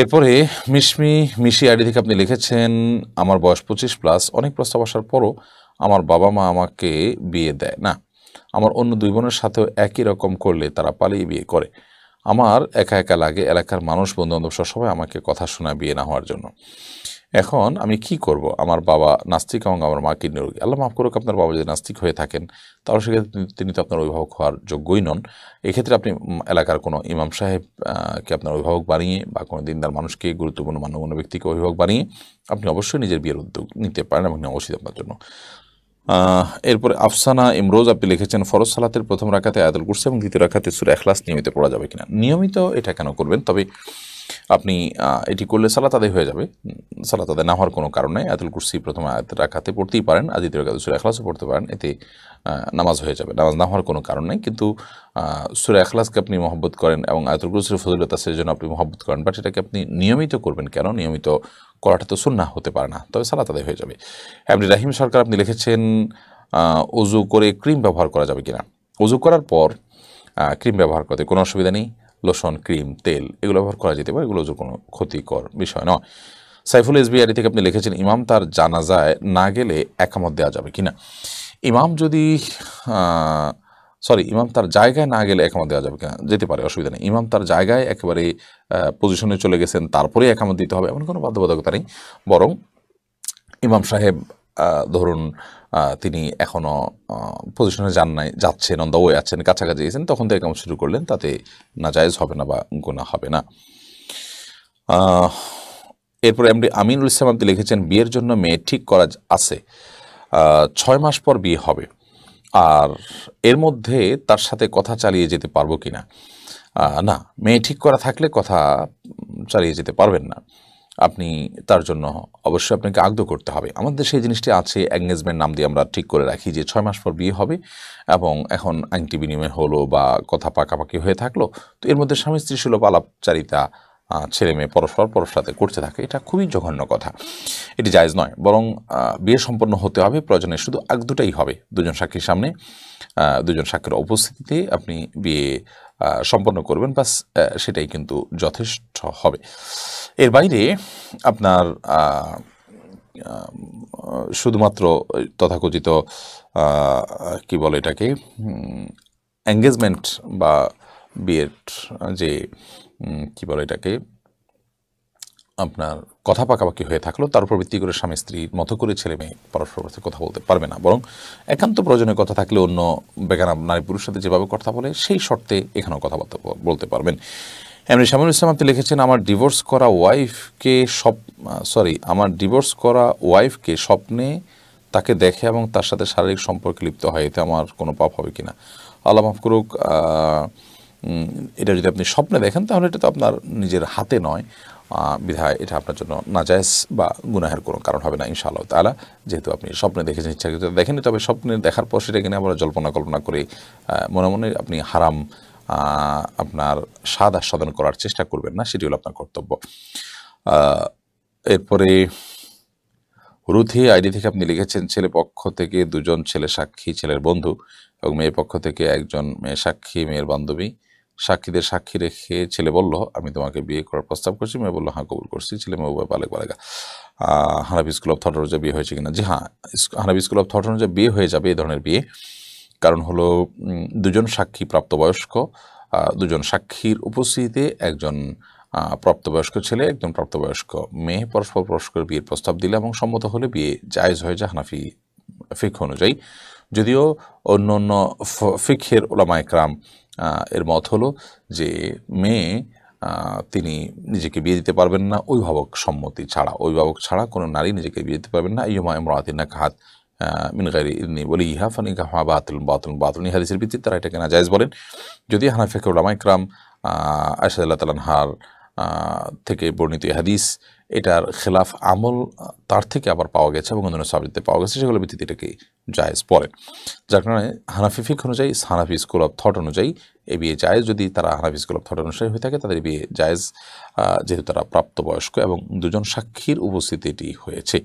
এরপরে মিশমি মিশি আইডি থেকে আপনি লিখেছেন আমার বয়স পঁচিশ প্লাস অনেক প্রস্তাব আসার পরও আমার বাবা মা আমাকে বিয়ে দেয় না আমার অন্য দুই বোনের সাথেও একই রকম করলে তারা পালিয়ে বিয়ে করে আমার একা একা লাগে এলাকার মানুষ বন্ধুবান্ধব সবাই আমাকে কথা শোনায় বিয়ে না হওয়ার জন্য এখন আমি কি করব আমার বাবা নাস্তিক এবং আমার মা কিডনি রোগী আল্লাহ মাফ করুক আপনার বাবা যদি নাস্তিক হয়ে থাকেন তাহলে সেক্ষেত্রে তিনি তো আপনার অভিভাবক হওয়ার যোগ্যই নন এক্ষেত্রে আপনি এলাকার কোনো ইমাম সাহেবকে আপনার অভিভাবক বানিয়ে বা কোনো দিনদার মানুষকে গুরুত্বপূর্ণ মান্যগণ্য ব্যক্তিকে অভিভাবক বানিয়ে আপনি অবশ্যই নিজের বিয়ের উদ্যোগ নিতে পারেন এবং অবশ্যই আপনার জন্য এরপরে আফসানা ইমরোজ আপনি লিখেছেন ফরজ সালাতের প্রথম রাখাতে আয়াতুল করছে এবং দ্বিতীয় রাখাতে সুরে এখলাস নিয়মিত পড়া যাবে কিনা নিয়মিত এটা কেন করবেন তবে আপনি এটি করলে সালাত আদায় হয়ে যাবে সালাত আদায় না হওয়ার কোনো কারণে আয়াতুল কুরসি প্রথম আয়াত রাখাতে পড়তেই পারেন আর দ্বিতীয় রাখাতে সুরা এখলাসও পড়তে পারেন এতে নামাজ হয়ে যাবে নামাজ না হওয়ার কোনো কারণ নেই কিন্তু সুরা এখলাসকে আপনি মহব্বত করেন এবং আয়াতুল কুরসির ফজিলত আছে জন্য আপনি মহব্বত করেন বাট এটাকে আপনি নিয়মিত করবেন কেন নিয়মিত করাটা তো সুন্না হতে পারে না তবে সালাত আদায় হয়ে যাবে আপনি রাহিম সরকার আপনি লিখেছেন উজু করে ক্রিম ব্যবহার করা যাবে কিনা অজু করার পর ক্রিম ব্যবহার করতে কোনো অসুবিধা নেই লোশন ক্রিম তেল এগুলো ব্যবহার করা যেতে পারে এগুলো কোনো ক্ষতিকর বিষয় নয় সাইফুল এসবিআরি থেকে আপনি লিখেছেন ইমাম তার জানাজায় না গেলে একামত দেওয়া যাবে কিনা ইমাম যদি সরি ইমাম তার জায়গায় না গেলে একামত দেওয়া যাবে কিনা যেতে পারে অসুবিধা নেই ইমাম তার জায়গায় একেবারে পজিশনে চলে গেছেন তারপরে একামত দিতে হবে এমন কোনো বাধ্যবাধকতা নেই বরং ইমাম সাহেব ধরুন তিনি এখনও পজিশনে যান নাই যাচ্ছেন অন দ্য ওয়ে আছেন কাছাকাছি গেছেন তখন থেকে কাম শুরু করলেন তাতে না জায়েজ হবে না বা গোনা হবে না এরপরে এমডি আমিনুল ইসলাম আপনি লিখেছেন বিয়ের জন্য মেয়ে ঠিক করা আছে ছয় মাস পর বিয়ে হবে আর এর মধ্যে তার সাথে কথা চালিয়ে যেতে পারবো কি না না মেয়ে ঠিক করা থাকলে কথা চালিয়ে যেতে পারবেন না আপনি তার জন্য অবশ্যই আপনাকে আগ্ধ করতে হবে আমাদের সেই জিনিসটি আছে এঙ্গেজমেন্ট নাম দিয়ে আমরা ঠিক করে রাখি যে ছয় মাস পর বিয়ে হবে এবং এখন আংটি বিনিময় হলো বা কথা পাকাপাকি হয়ে থাকলো তো এর মধ্যে স্বামী স্ত্রী সুলভ আলাপচারিতা ছেলে মেয়ে পরস্পর পরস্পরাতে করতে থাকে এটা খুবই জঘন্য কথা এটি জায়জ নয় বরং বিয়ে সম্পন্ন হতে হবে প্রয়োজনে শুধু আগ দুটাই হবে দুজন সাক্ষীর সামনে দুজন সাক্ষীর উপস্থিতিতে আপনি বিয়ে সম্পন্ন করবেন বাস সেটাই কিন্তু যথেষ্ট হবে এর বাইরে আপনার শুধুমাত্র তথাকথিত কি বলে এটাকে এঙ্গেজমেন্ট বা বিয়ের যে কি বলে এটাকে আপনার কথা পাকাপাকি হয়ে থাকলো তার উপর ভিত্তি করে স্বামী স্ত্রীর মতো করে ছেলে মেয়ে পরস্পর কথা বলতে পারবে না বরং একান্ত প্রয়োজনীয় কথা থাকলে অন্য বেকার নারী পুরুষ সাথে যেভাবে কথা বলে সেই শর্তে এখানেও কথা বলতে পারবেন এমনি শ্যামুল ইসলাম আপনি লিখেছেন আমার ডিভোর্স করা ওয়াইফকে সব সরি আমার ডিভোর্স করা ওয়াইফকে স্বপ্নে তাকে দেখে এবং তার সাথে শারীরিক সম্পর্কে লিপ্ত হয় এতে আমার কোনো পাপ হবে কিনা আল্লাহ মাফ করুক এটা যদি আপনি স্বপ্নে দেখেন তাহলে এটা তো আপনার নিজের হাতে নয় বিধায় এটা আপনার জন্য নাজায়জ বা গুনাহের কোনো কারণ হবে না ইনশাআল্লাহ তাহলে যেহেতু আপনি স্বপ্নে দেখেছেন ইচ্ছাকৃত দেখেননি তবে স্বপ্নে দেখার পর সেটা কিনে আমরা জল্পনা কল্পনা করে মনে মনে আপনি হারাম আপনার স্বাদ আস্বাদন করার চেষ্টা করবেন না সেটি হলো আপনার কর্তব্য এরপরে রুথি আইডি থেকে আপনি লিখেছেন ছেলে পক্ষ থেকে দুজন ছেলে সাক্ষী ছেলের বন্ধু এবং মেয়ের পক্ষ থেকে একজন মেয়ে সাক্ষী মেয়ের বান্ধবী সাক্ষীদের সাক্ষী রেখে ছেলে বলল আমি তোমাকে বিয়ে করার প্রস্তাব করছি মেয়ে বললো হ্যাঁ কবুল করছি ছেলে মেয়ে উভয় বালেক বালেকা হানাবি স্কুল অফ থট অনুযায়ী বিয়ে হয়েছে কিনা যে হ্যাঁ হানাবি স্কুল অফ থট অনুযায়ী বিয়ে হয়ে যাবে এই ধরনের বিয়ে কারণ হলো দুজন সাক্ষী প্রাপ্তবয়স্ক দুজন সাক্ষীর উপস্থিতিতে একজন প্রাপ্তবয়স্ক ছেলে একজন প্রাপ্তবয়স্ক মেয়ে পরস্পর পরস্পর বিয়ের প্রস্তাব দিলে এবং সম্মত হলে বিয়ে জায়জ হয়ে যায় হানাফি ফিক অনুযায়ী যদিও অন্য অন্য ফিকহের ওলামায় ক্রাম এর মত হলো যে মেয়ে তিনি নিজেকে বিয়ে দিতে পারবেন না অভিভাবক সম্মতি ছাড়া অভিভাবক ছাড়া কোনো নারী নিজেকে বিয়ে দিতে পারবেন না ইয়মা না খাত মিনগারি ইনি বলি ইহা ফানি গাহা বাতুল বাতুল বাতুল হাদিসের ভিত্তিতে তারা এটাকে নাজায়জ বলেন যদি আশাদ আল্লাহ তালান হার থেকে বর্ণিত ইহাদিস এটার খেলাফ আমল তার থেকে আবার পাওয়া গেছে এবং অন্যান্য সাবজেক্টে পাওয়া গেছে সেগুলো ভিত্তিতে এটাকে জায়েজ পড়ে যার কারণে হানাফি ফিক অনুযায়ী হানাফি স্কুল অফ থট অনুযায়ী এ বিয়ে জায়েজ যদি তারা হানাফি স্কুল অফ থট অনুযায়ী হয়ে থাকে তাদের বিয়ে জায়েজ যেহেতু তারা প্রাপ্তবয়স্ক এবং দুজন সাক্ষীর উপস্থিতিটি হয়েছে